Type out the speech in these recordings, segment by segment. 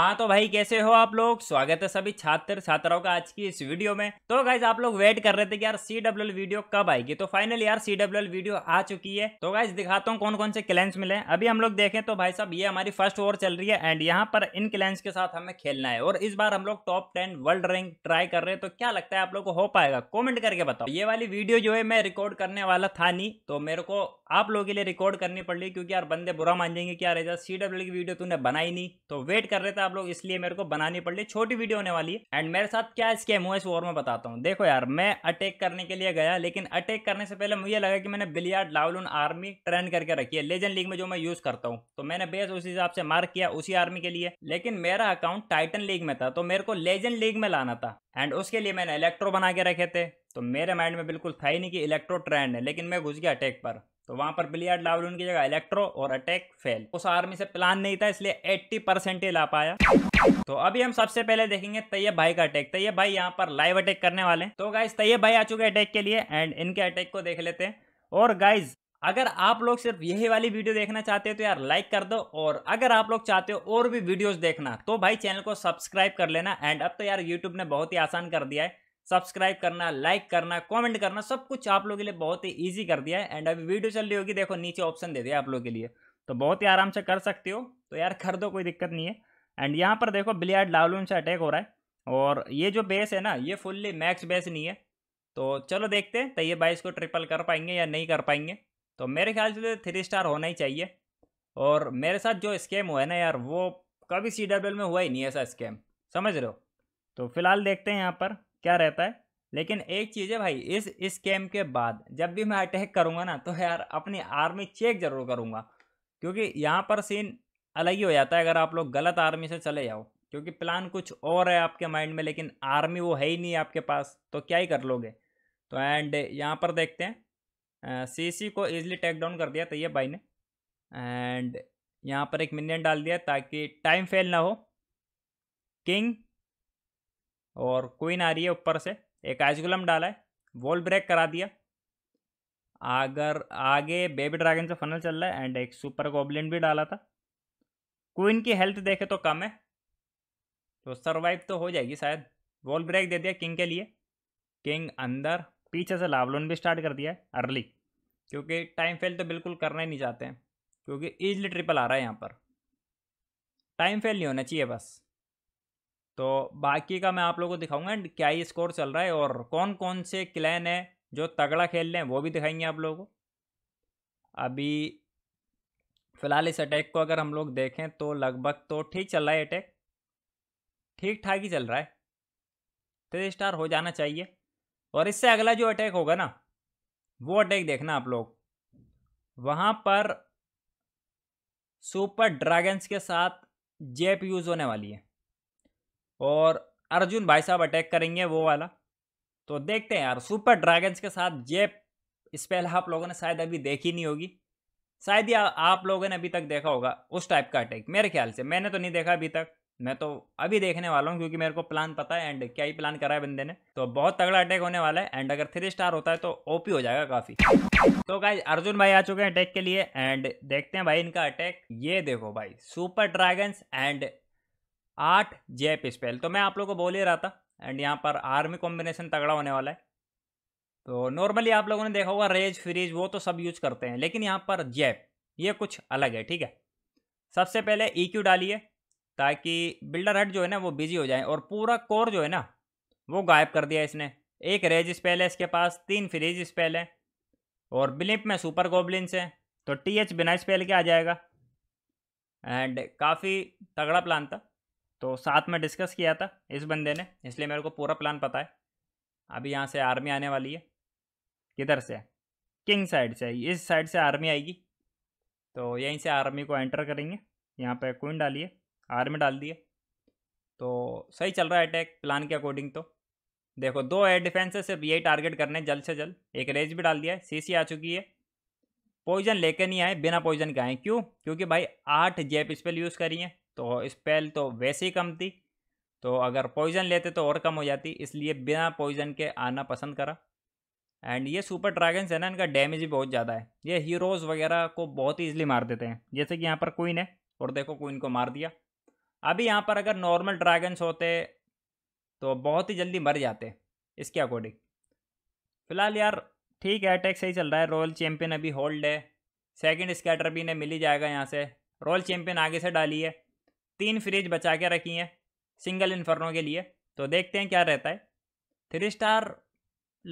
हाँ तो भाई कैसे हो आप लोग स्वागत है सभी छात्र छात्राओं का आज की इस वीडियो में तो गाइज आप लोग वेट कर रहे थे कि यार सी डब्ल्यू वीडियो कब आएगी तो फाइनली यार सी डब्ल्यू वीडियो आ चुकी है तो गाइज दिखाता हूँ कौन कौन से क्लैंस मिले अभी हम लोग देखें तो भाई साहब ये हमारी फर्स्ट ओवर चल रही है एंड यहाँ पर इन क्लैंस के साथ हमें खेलना है और इस बार हम लोग top ten world rank try कर रहे हैं तो क्या लगता है आप लोग को हो पाएगा कॉमेंट करके बताओ ये वाली वीडियो जो है मैं रिकॉर्ड करने वाला था नहीं तो मेरे को आप लोगों के लिए रिकॉर्ड करनी पड़ रही क्योंकि यार बंदे बुरा मान जाएंगे कि यार सी डब्ल्यू की वीडियो तूने बनाई नहीं तो वेट कर रहे थे आप लोग इसलिए मेरे को बनानी पड़ रही छोटी वीडियो होने वाली है एंड मेरे साथ क्या स्कैम हुआ इस वॉर में बताता हूँ देखो यार मैं अटैक करने के लिए गया लेकिन अटैक करने से पहले मुझे लगा कि मैंने बिलियार्ड लावलून आर्मी ट्रेन करके रखी है लेजेंड लीग में जो मैं यूज करता हूँ तो मैंने बेस उस हिसाब से मार्क किया उसी आर्मी के लिए लेकिन मेरा अकाउंट टाइटन लीग में था तो मेरे को लेजेंड लीग में लाना था एंड उसके लिए मैंने इलेक्ट्रो बना के रखे थे तो मेरे माइंड में बिल्कुल था ही नहीं कि इलेक्ट्रो ट्रेंड है लेकिन मैं घुस गया अटैक पर तो वहाँ पर बिलियार्ड लावलून की जगह इलेक्ट्रो और अटैक फेल उस आर्मी से प्लान नहीं था इसलिए 80 परसेंट ही ला पाया तो अभी हम सबसे पहले देखेंगे तैयब भाई का अटैक तैयब भाई यहाँ पर लाइव अटैक करने वाले तो गाइज तैयब भाई आ चुके अटैक के लिए एंड इनके अटैक को देख लेते हैं और गाइज अगर आप लोग सिर्फ यही वाली वीडियो देखना चाहते हो तो यार लाइक कर दो और अगर आप लोग चाहते हो और भी वीडियोज देखना तो भाई चैनल को सब्सक्राइब कर लेना एंड अब तो यार यूट्यूब ने बहुत ही आसान कर दिया है सब्सक्राइब करना लाइक करना कमेंट करना सब कुछ आप लोगों के लिए बहुत ही ईजी कर दिया है एंड अभी वीडियो चल रही होगी देखो नीचे ऑप्शन दे दिया आप लोगों के लिए तो बहुत ही आराम से कर सकते हो तो यार कर दो कोई दिक्कत नहीं है एंड यहाँ पर देखो ब्लियाड लालून से अटैक हो रहा है और ये जो बेस है ना ये फुल्ली मैक्स बेस नहीं है तो चलो देखते हैं तैयब भाई को ट्रिपल कर पाएंगे या नहीं कर पाएंगे तो मेरे ख्याल से थ्री तो स्टार होना ही चाहिए और मेरे साथ जो स्कैम हुआ है ना यार वो कभी सी डबल में हुआ ही नहीं ऐसा स्कैम समझ रहे हो तो फिलहाल देखते हैं यहाँ पर क्या रहता है लेकिन एक चीज़ है भाई इस इस स्कैम के बाद जब भी मैं अटैक करूँगा ना तो यार अपनी आर्मी चेक ज़रूर करूँगा क्योंकि यहाँ पर सीन अलग ही हो जाता है अगर आप लोग गलत आर्मी से चले जाओ क्योंकि प्लान कुछ और है आपके माइंड में लेकिन आर्मी वो है ही नहीं आपके पास तो क्या ही कर लोगे तो एंड यहाँ पर देखते हैं सीसी को ईजिली टेक डाउन कर दिया तैयार भाई ने एंड यहाँ पर एक मिनियन डाल दिया ताकि टाइम फेल ना हो किंग और क्वीन आ रही है ऊपर से एक आइजगुलम डाला है वॉल ब्रेक करा दिया अगर आगे बेबी ड्रैगन से फनल चल रहा है एंड एक सुपर गोबलिन भी डाला था क्वीन की हेल्थ देखे तो कम है तो सर्वाइव तो हो जाएगी शायद वॉल ब्रेक दे दिया किंग के लिए किंग अंदर पीछे से लावलोन भी स्टार्ट कर दिया है अर्ली क्योंकि टाइम फेल तो बिल्कुल करना ही नहीं चाहते हैं क्योंकि ईजली ट्रिपल आ रहा है यहाँ पर टाइम फेल नहीं होना चाहिए बस तो बाकी का मैं आप लोगों को दिखाऊंगा क्या ही स्कोर चल रहा है और कौन कौन से क्लैन है जो तगड़ा खेल रहे हैं वो भी दिखाएंगे आप लोगों को अभी फ़िलहाल इस अटैक को अगर हम लोग देखें तो लगभग तो ठीक चल रहा है अटैक ठीक ठाक ही चल रहा है थ्री स्टार हो जाना चाहिए और इससे अगला जो अटैक होगा ना वो अटैक देखना आप लोग वहाँ पर सुपर ड्रैगन्स के साथ जेप यूज़ होने वाली है और अर्जुन भाई साहब अटैक करेंगे वो वाला तो देखते हैं यार सुपर ड्रैगन्स के साथ ये स्पेल आप लोगों ने शायद अभी देखी नहीं होगी शायद ही आप लोगों ने अभी तक देखा होगा उस टाइप का अटैक मेरे ख्याल से मैंने तो नहीं देखा अभी तक मैं तो अभी देखने वाला हूँ क्योंकि मेरे को प्लान पता है एंड क्या ही प्लान करा है बंदे ने तो बहुत तगड़ा अटैक होने वाला है एंड अगर थ्री स्टार होता है तो ओपी हो जाएगा काफी तो भाई अर्जुन भाई आ चुके हैं अटैक के लिए एंड देखते हैं भाई इनका अटैक ये देखो भाई सुपर ड्रैगन्स एंड आठ जैप स्पेल तो मैं आप लोगों को बोल ही रहा था एंड यहाँ पर आर्मी कॉम्बिनेशन तगड़ा होने वाला है तो नॉर्मली आप लोगों ने देखा होगा रेज फ्रीज वो तो सब यूज करते हैं लेकिन यहाँ पर जैप ये कुछ अलग है ठीक है सबसे पहले ई e क्यू डालिए ताकि बिल्डर हट जो है ना वो बिजी हो जाए और पूरा कोर जो है ना वो गायब कर दिया इसने एक रेज स्पेल है इसके पास तीन फ्रीज स्पेल है और ब्लिप में सुपर गोबलिन्स है तो टी एच बिना स्पेल के आ जाएगा एंड काफ़ी तगड़ा प्लान था तो साथ में डिस्कस किया था इस बंदे ने इसलिए मेरे को पूरा प्लान पता है अभी यहाँ से आर्मी आने वाली है किधर से किंग साइड से आई इस साइड से आर्मी आएगी तो यहीं से आर्मी को एंटर करेंगे यहाँ पे क्वीन डालिए आर्मी डाल दिए तो सही चल रहा है अटैक प्लान के अकॉर्डिंग तो देखो दो एयर डिफेंस है सिर्फ यही टारगेट करने जल्द से जल्द एक रेज भी डाल दिया है सीसी आ चुकी है पॉइजन लेके नहीं आए बिना पॉइजन के आए क्यों क्योंकि भाई आठ जेप स्पेल यूज़ करी है तो स्पेल तो वैसे ही कम थी तो अगर पॉइज़न लेते तो और कम हो जाती इसलिए बिना पॉइज़न के आना पसंद करा एंड ये सुपर ड्रैगन्स है ना इनका डैमेज भी बहुत ज़्यादा है ये हीरोज़ वगैरह को बहुत ही ईजिली मार देते हैं जैसे कि यहाँ पर क्वीन है और देखो क्वीन को मार दिया अभी यहाँ पर अगर नॉर्मल ड्रैगन्स होते तो बहुत ही जल्दी मर जाते इसके अकॉर्डिंग फिलहाल यार ठीक है अटैक सही चल रहा है रॉयल चैम्पियन अभी होल्ड है सेकेंड स्कैटर भी इन्हें मिल ही जाएगा यहाँ से रॉयल चैम्पियन आगे से डाली है तीन फ्रिज बचा के रखी हैं सिंगल इन्फर्नो के लिए तो देखते हैं क्या रहता है थ्री स्टार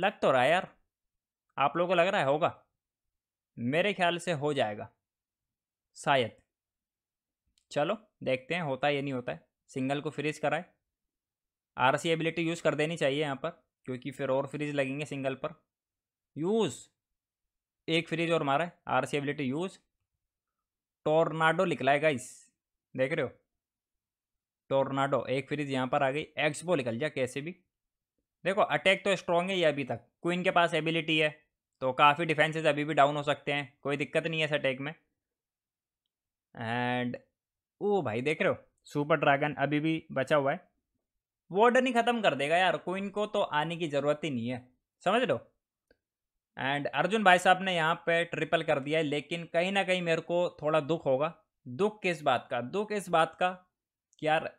लग तो रहा है यार आप लोगों को लग रहा है होगा मेरे ख्याल से हो जाएगा शायद चलो देखते हैं होता है या नहीं होता है सिंगल को फ्रिज कराए आर सी एबिलिटी यूज़ कर देनी चाहिए यहाँ पर क्योंकि फिर और फ्रिज लगेंगे सिंगल पर यूज़ एक फ्रिज और मारा है R C ability use tornado निकलाएगा इस देख रहे हो टोर्नाडो एक फ्रीज यहाँ पर आ गई एक्सपो निकल जा कैसे भी देखो अटैक तो स्ट्रॉन्ग है ये अभी तक क्वीन के पास एबिलिटी है तो काफ़ी डिफेंसेज अभी भी डाउन हो सकते हैं कोई दिक्कत नहीं है इस अटैक में एंड ओ भाई देख रहे हो सुपर ड्रैगन अभी भी बचा हुआ है ऑर्डर ही ख़त्म कर देगा यार क्वीन को तो आने की ज़रूरत ही नहीं है समझ लो एंड अर्जुन भाई साहब ने यहाँ पे ट्रिपल कर दिया है लेकिन कहीं ना कहीं मेरे को थोड़ा दुख होगा दुख किस बात का दुख इस बात का कि यार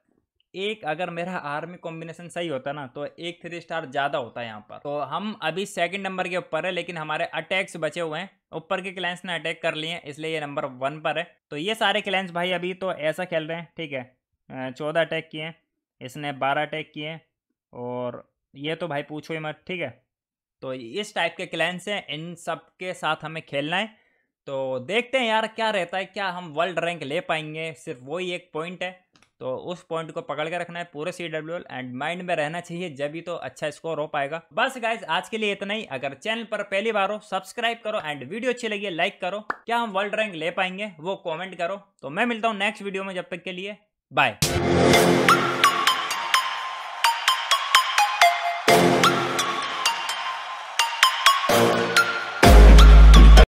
एक अगर मेरा आर्मी कॉम्बिनेशन सही होता ना तो एक थ्री स्टार ज़्यादा होता है यहाँ पर तो हम अभी सेकंड नंबर के ऊपर है लेकिन हमारे अटैक्स बचे हुए हैं ऊपर के क्लाइंस ने अटैक कर लिए हैं इसलिए ये नंबर वन पर है तो ये सारे क्लाइंस भाई अभी तो ऐसा खेल रहे हैं ठीक है चौदह अटैक किए हैं इसने बारह अटैक किए हैं और ये तो भाई पूछो ही मत ठीक है तो इस टाइप के क्लाइंस हैं इन सब के साथ हमें खेलना है तो देखते हैं यार क्या रहता है क्या हम वर्ल्ड रैंक ले पाएंगे सिर्फ वही एक पॉइंट है तो उस पॉइंट को पकड़ के रखना है पूरे C W L end mind में रहना चाहिए जब भी तो अच्छा स्कोर हो पाएगा बस गाइज आज के लिए इतना ही अगर चैनल पर पहली बार हो सब्सक्राइब करो एंड वीडियो अच्छी लगी लाइक करो क्या हम वर्ल्ड रैंक ले पाएंगे वो कॉमेंट करो तो मैं मिलता हूँ नेक्स्ट वीडियो में जब तक के लिए बाय